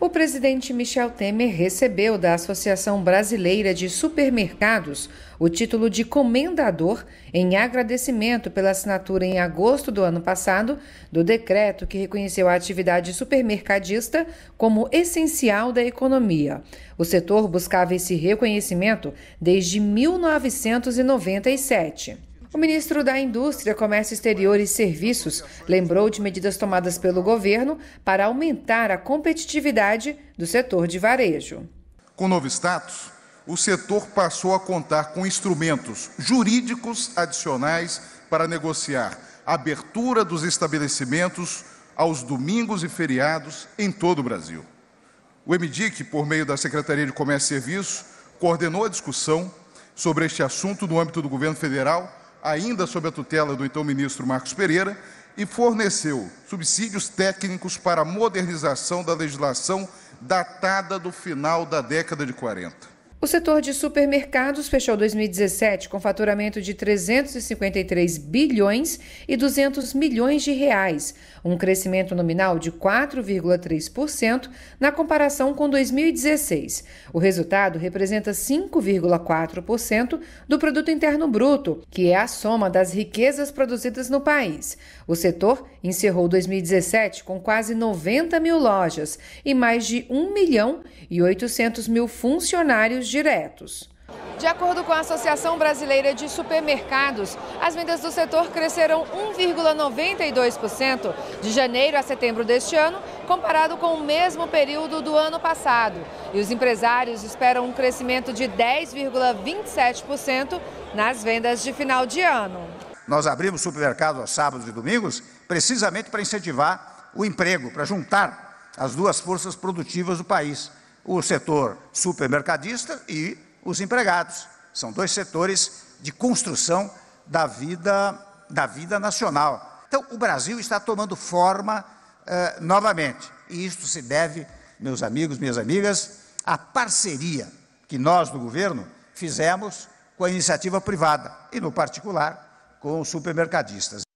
o presidente Michel Temer recebeu da Associação Brasileira de Supermercados o título de comendador em agradecimento pela assinatura em agosto do ano passado do decreto que reconheceu a atividade supermercadista como essencial da economia. O setor buscava esse reconhecimento desde 1997. O ministro da Indústria, Comércio Exterior e Serviços lembrou de medidas tomadas pelo governo para aumentar a competitividade do setor de varejo. Com o novo status, o setor passou a contar com instrumentos jurídicos adicionais para negociar a abertura dos estabelecimentos aos domingos e feriados em todo o Brasil. O MDIC, por meio da Secretaria de Comércio e Serviços, coordenou a discussão sobre este assunto no âmbito do governo federal ainda sob a tutela do então ministro Marcos Pereira, e forneceu subsídios técnicos para a modernização da legislação datada do final da década de 40. O setor de supermercados fechou 2017 com faturamento de 353 bilhões e 200 milhões de reais, um crescimento nominal de 4,3% na comparação com 2016. O resultado representa 5,4% do produto interno bruto, que é a soma das riquezas produzidas no país. O setor encerrou 2017 com quase 90 mil lojas e mais de 1 milhão e 800 mil funcionários diretos. De acordo com a Associação Brasileira de Supermercados, as vendas do setor cresceram 1,92% de janeiro a setembro deste ano, comparado com o mesmo período do ano passado. E os empresários esperam um crescimento de 10,27% nas vendas de final de ano. Nós abrimos supermercados aos sábados e domingos precisamente para incentivar o emprego, para juntar as duas forças produtivas do país o setor supermercadista e os empregados. São dois setores de construção da vida, da vida nacional. Então, o Brasil está tomando forma eh, novamente. E isto se deve, meus amigos, minhas amigas, à parceria que nós do governo fizemos com a iniciativa privada e, no particular, com os supermercadistas.